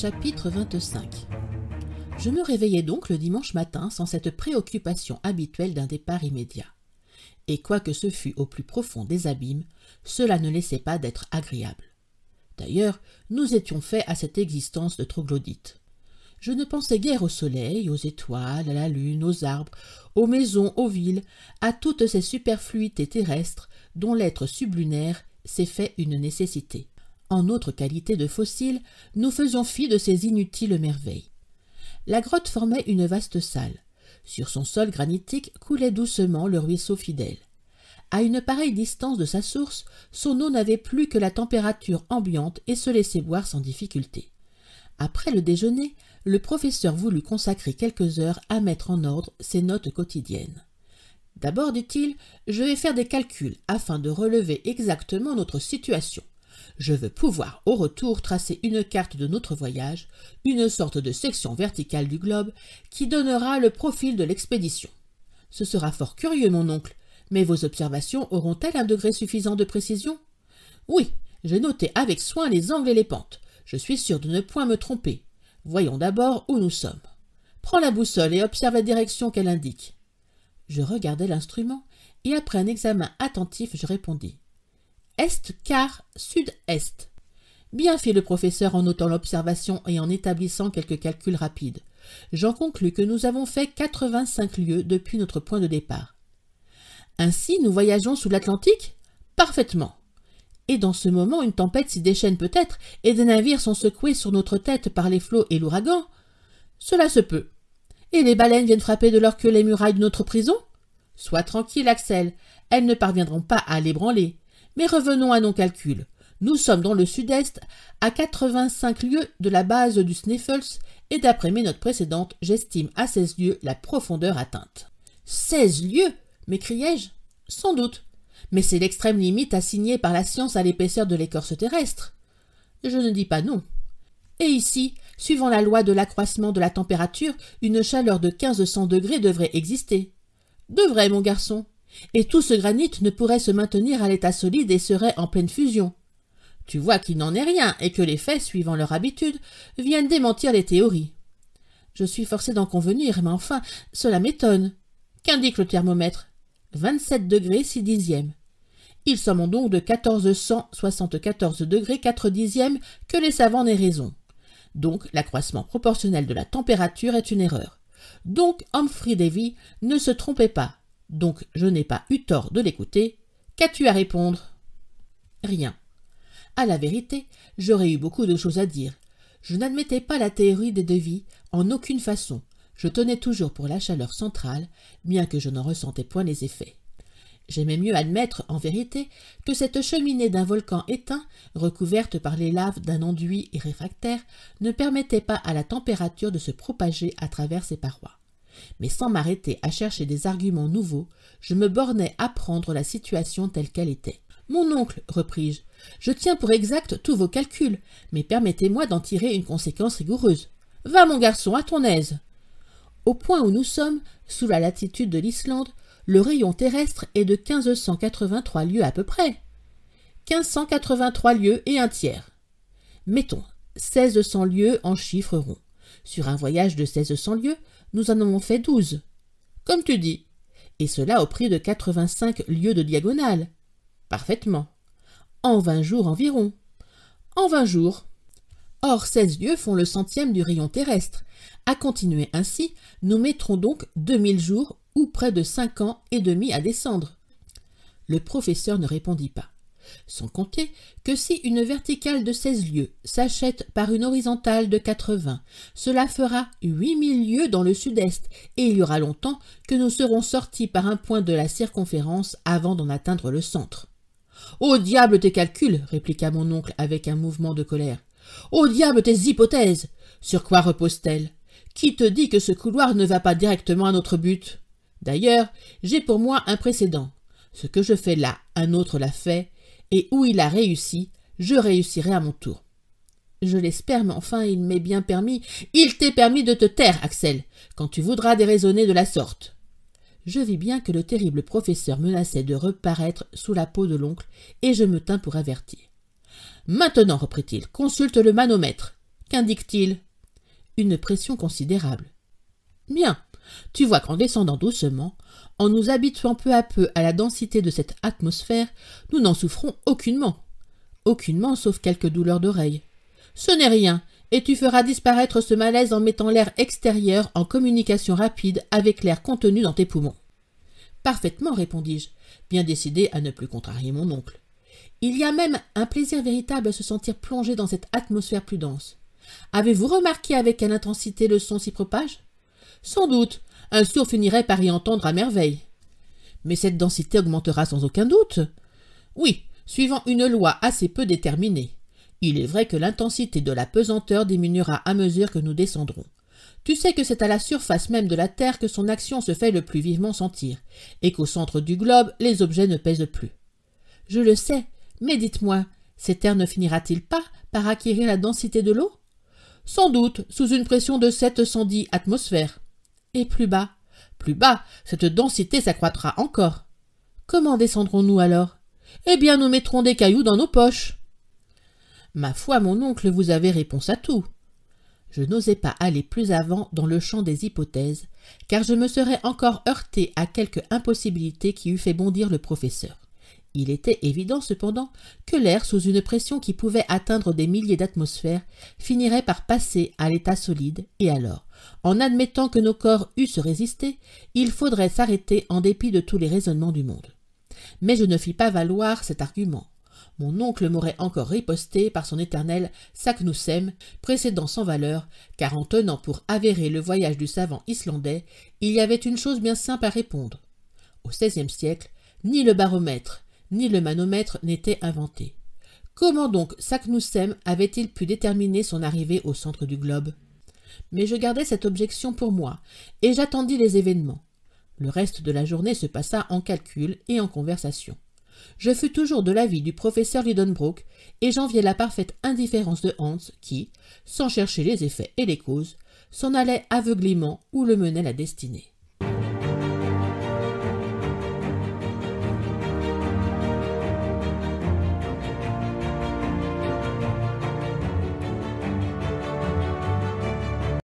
Chapitre 25 Je me réveillais donc le dimanche matin sans cette préoccupation habituelle d'un départ immédiat. Et quoique ce fût au plus profond des abîmes, cela ne laissait pas d'être agréable. D'ailleurs, nous étions faits à cette existence de troglodytes. Je ne pensais guère au soleil, aux étoiles, à la lune, aux arbres, aux maisons, aux villes, à toutes ces superfluités terrestres dont l'être sublunaire s'est fait une nécessité. En notre qualité de fossile, nous faisions fi de ces inutiles merveilles. La grotte formait une vaste salle. Sur son sol granitique coulait doucement le ruisseau fidèle. À une pareille distance de sa source, son eau n'avait plus que la température ambiante et se laissait boire sans difficulté. Après le déjeuner, le professeur voulut consacrer quelques heures à mettre en ordre ses notes quotidiennes. D'abord, dit-il, je vais faire des calculs afin de relever exactement notre situation. Je veux pouvoir, au retour, tracer une carte de notre voyage, une sorte de section verticale du globe, qui donnera le profil de l'expédition. Ce sera fort curieux, mon oncle, mais vos observations auront-elles un degré suffisant de précision Oui, j'ai noté avec soin les angles et les pentes. Je suis sûr de ne point me tromper. Voyons d'abord où nous sommes. Prends la boussole et observe la direction qu'elle indique. Je regardai l'instrument, et après un examen attentif, je répondis est Est-car-sud-est. sud-est. Bien fit le professeur en notant l'observation et en établissant quelques calculs rapides. J'en conclus que nous avons fait 85 lieues depuis notre point de départ. Ainsi, nous voyageons sous l'Atlantique Parfaitement. Et dans ce moment, une tempête s'y déchaîne peut-être, et des navires sont secoués sur notre tête par les flots et l'ouragan Cela se peut. Et les baleines viennent frapper de leur queue les murailles de notre prison Sois tranquille, Axel, elles ne parviendront pas à l'ébranler. Mais revenons à nos calculs. Nous sommes dans le sud-est, à 85 lieues de la base du Sneffels, et d'après mes notes précédentes, j'estime à 16 lieues la profondeur atteinte. 16 lieues m'écriai-je. Sans doute. Mais c'est l'extrême limite assignée par la science à l'épaisseur de l'écorce terrestre. Je ne dis pas non. Et ici, suivant la loi de l'accroissement de la température, une chaleur de 1500 degrés devrait exister. Devrait, mon garçon et tout ce granit ne pourrait se maintenir à l'état solide et serait en pleine fusion. Tu vois qu'il n'en est rien et que les faits, suivant leur habitude, viennent démentir les théories. Je suis forcé d'en convenir, mais enfin, cela m'étonne. Qu'indique le thermomètre 27 degrés 6 dixièmes. Ils sont donc de 1474 degrés 4 dixièmes que les savants n'aient raison. Donc, l'accroissement proportionnel de la température est une erreur. Donc, Humphrey Davy ne se trompait pas donc je n'ai pas eu tort de l'écouter, qu'as-tu à répondre Rien. À la vérité, j'aurais eu beaucoup de choses à dire. Je n'admettais pas la théorie des devis en aucune façon. Je tenais toujours pour la chaleur centrale, bien que je n'en ressentais point les effets. J'aimais mieux admettre, en vérité, que cette cheminée d'un volcan éteint, recouverte par les laves d'un enduit et réfractaire, ne permettait pas à la température de se propager à travers ses parois mais sans m'arrêter à chercher des arguments nouveaux, je me bornais à prendre la situation telle qu'elle était. Mon oncle, repris-je, je tiens pour exact tous vos calculs, mais permettez-moi d'en tirer une conséquence rigoureuse. Va, mon garçon, à ton aise. Au point où nous sommes, sous la latitude de l'Islande, le rayon terrestre est de quatre-vingt-trois lieues à peu près. cent quatre-vingt-trois lieues et un tiers. Mettons seize cents lieues en chiffres ronds. Sur un voyage de 1600 lieues, nous en avons fait douze. Comme tu dis. Et cela au prix de 85 lieues de diagonale. Parfaitement. En vingt jours environ. En vingt jours. Or, seize lieues font le centième du rayon terrestre. À continuer ainsi, nous mettrons donc 2000 jours ou près de cinq ans et demi à descendre. Le professeur ne répondit pas. Sans compter que si une verticale de seize lieues s'achète par une horizontale de 80, cela fera huit mille lieues dans le sud-est et il y aura longtemps que nous serons sortis par un point de la circonférence avant d'en atteindre le centre. Au diable tes calculs, répliqua mon oncle avec un mouvement de colère. Au diable tes hypothèses. Sur quoi repose-t-elle »« Qui te dit que ce couloir ne va pas directement à notre but D'ailleurs, j'ai pour moi un précédent. Ce que je fais là, un autre l'a fait, et où il a réussi, je réussirai à mon tour. Je l'espère, mais enfin, il m'est bien permis. Il t'est permis de te taire, Axel, quand tu voudras déraisonner de la sorte. Je vis bien que le terrible professeur menaçait de reparaître sous la peau de l'oncle, et je me tins pour avertir. Maintenant, reprit-il, consulte le manomètre. Qu'indique-t-il Une pression considérable. Bien, tu vois qu'en descendant doucement, en nous habituant peu à peu à la densité de cette atmosphère, nous n'en souffrons aucunement. Aucunement sauf quelques douleurs d'oreille. Ce n'est rien, et tu feras disparaître ce malaise en mettant l'air extérieur en communication rapide avec l'air contenu dans tes poumons. Parfaitement, répondis-je, bien décidé à ne plus contrarier mon oncle. Il y a même un plaisir véritable à se sentir plongé dans cette atmosphère plus dense. Avez-vous remarqué avec quelle intensité le son s'y propage sans doute, un sourd finirait par y entendre à merveille. Mais cette densité augmentera sans aucun doute. Oui, suivant une loi assez peu déterminée. Il est vrai que l'intensité de la pesanteur diminuera à mesure que nous descendrons. Tu sais que c'est à la surface même de la Terre que son action se fait le plus vivement sentir, et qu'au centre du globe, les objets ne pèsent plus. Je le sais, mais dites-moi, cette Terre ne finira-t-il pas par acquérir la densité de l'eau Sans doute, sous une pression de 710 atmosphères et plus bas. Plus bas, cette densité s'accroîtra encore. Comment descendrons-nous alors Eh bien, nous mettrons des cailloux dans nos poches. Ma foi, mon oncle, vous avez réponse à tout. Je n'osais pas aller plus avant dans le champ des hypothèses, car je me serais encore heurté à quelque impossibilité qui eût fait bondir le professeur. Il était évident cependant que l'air, sous une pression qui pouvait atteindre des milliers d'atmosphères, finirait par passer à l'état solide, et alors en admettant que nos corps eussent résisté, il faudrait s'arrêter en dépit de tous les raisonnements du monde. Mais je ne fis pas valoir cet argument. Mon oncle m'aurait encore riposté par son éternel Saknussemm, précédant sans valeur, car en tenant pour avérer le voyage du savant islandais, il y avait une chose bien simple à répondre. Au XVIe siècle, ni le baromètre, ni le manomètre n'étaient inventés. Comment donc Saknussemm avait-il pu déterminer son arrivée au centre du globe mais je gardai cette objection pour moi, et j'attendis les événements. Le reste de la journée se passa en calcul et en conversation. Je fus toujours de l'avis du professeur Lidenbrock, et j'enviais la parfaite indifférence de Hans qui, sans chercher les effets et les causes, s'en allait aveuglément où le menait la destinée.